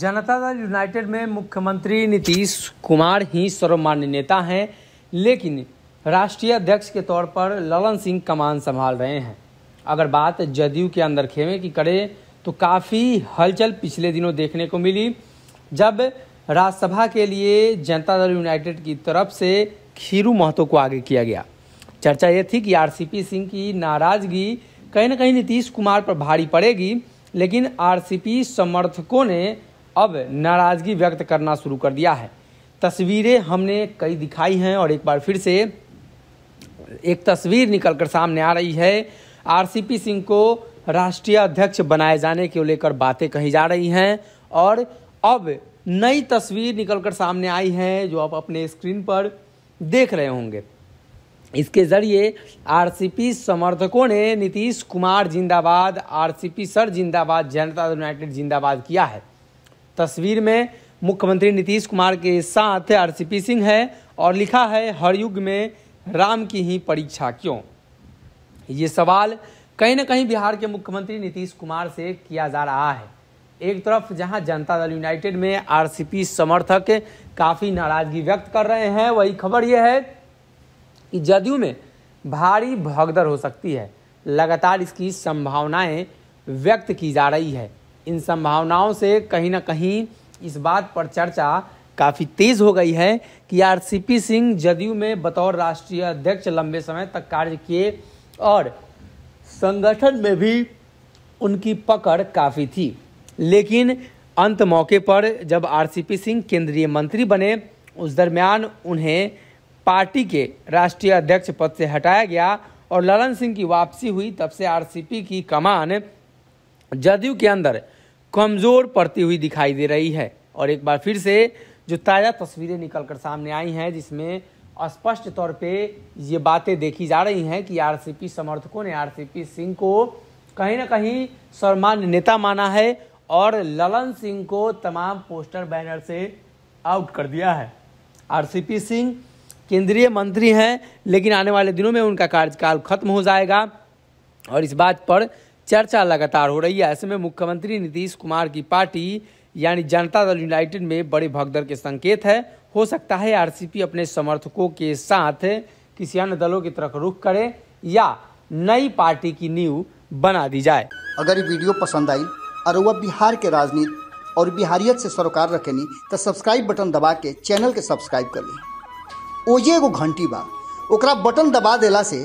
जनता दल यूनाइटेड में मुख्यमंत्री नीतीश कुमार ही सर्वमान्य नेता हैं लेकिन राष्ट्रीय अध्यक्ष के तौर पर ललन सिंह कमान संभाल रहे हैं अगर बात जदयू के अंदर खेमे की करें तो काफ़ी हलचल पिछले दिनों देखने को मिली जब राज्यसभा के लिए जनता दल यूनाइटेड की तरफ से खीरू महतो को आगे किया गया चर्चा ये थी कि आरसीपी सिंह की नाराज़गी कहीं ना कहीं नीतीश कुमार पर भारी पड़ेगी लेकिन आरसीपी समर्थकों ने अब नाराज़गी व्यक्त करना शुरू कर दिया है तस्वीरें हमने कई दिखाई हैं और एक बार फिर से एक तस्वीर निकल कर सामने आ रही है आरसीपी सिंह को राष्ट्रीय अध्यक्ष बनाए जाने को लेकर बातें कही जा रही हैं और अब नई तस्वीर निकल कर सामने आई है जो आप अपने स्क्रीन पर देख रहे होंगे इसके जरिए आरसीपी समर्थकों ने नीतीश कुमार जिंदाबाद आरसीपी सर जिंदाबाद जनता यूनाइटेड जिंदाबाद किया है तस्वीर में मुख्यमंत्री नीतीश कुमार के साथ आरसीपी सिंह है और लिखा है हर युग में राम की ही परीक्षा क्यों ये सवाल कहीं ना कहीं बिहार के मुख्यमंत्री नीतीश कुमार से किया जा रहा है एक तरफ जहां जनता दल यूनाइटेड में आरसीपी समर्थक काफ़ी नाराजगी व्यक्त कर रहे हैं वही खबर यह है कि जदयू में भारी भगदड़ हो सकती है लगातार इसकी संभावनाएं व्यक्त की जा रही है इन संभावनाओं से कहीं ना कहीं इस बात पर चर्चा काफ़ी तेज़ हो गई है कि आरसीपी सिंह जदयू में बतौर राष्ट्रीय अध्यक्ष लंबे समय तक कार्य किए और संगठन में भी उनकी पकड़ काफ़ी थी लेकिन अंत मौके पर जब आरसीपी सिंह केंद्रीय मंत्री बने उस दरमियान उन्हें पार्टी के राष्ट्रीय अध्यक्ष पद से हटाया गया और ललन सिंह की वापसी हुई तब से आरसीपी की कमान जदयू के अंदर कमज़ोर पड़ती हुई दिखाई दे रही है और एक बार फिर से जो ताज़ा तस्वीरें निकल कर सामने आई हैं जिसमें स्पष्ट तौर पे ये बातें देखी जा रही हैं कि आरसीपी समर्थकों ने आरसीपी सिंह को कहीं ना कहीं सर्वमान्य नेता माना है और ललन सिंह को तमाम पोस्टर बैनर से आउट कर दिया है आरसीपी सिंह केंद्रीय मंत्री हैं लेकिन आने वाले दिनों में उनका कार्यकाल खत्म हो जाएगा और इस बात पर चर्चा लगातार हो रही है ऐसे में मुख्यमंत्री नीतीश कुमार की पार्टी यानी जनता दल यूनाइटेड में बड़े भगदड़ के संकेत है हो सकता है आरसीपी अपने समर्थकों के साथ किसी अन्य दलों की तरफ रुख करे या नई पार्टी की नींव बना दी जाए अगर ये वीडियो पसंद आई और वह बिहार के राजनीति और बिहारियत से सरोकार रखेनी तो सब्सक्राइब बटन दबा के चैनल के सब्सक्राइब कर ली ओजे एगो घंटी बा ओकरा बटन दबा देला से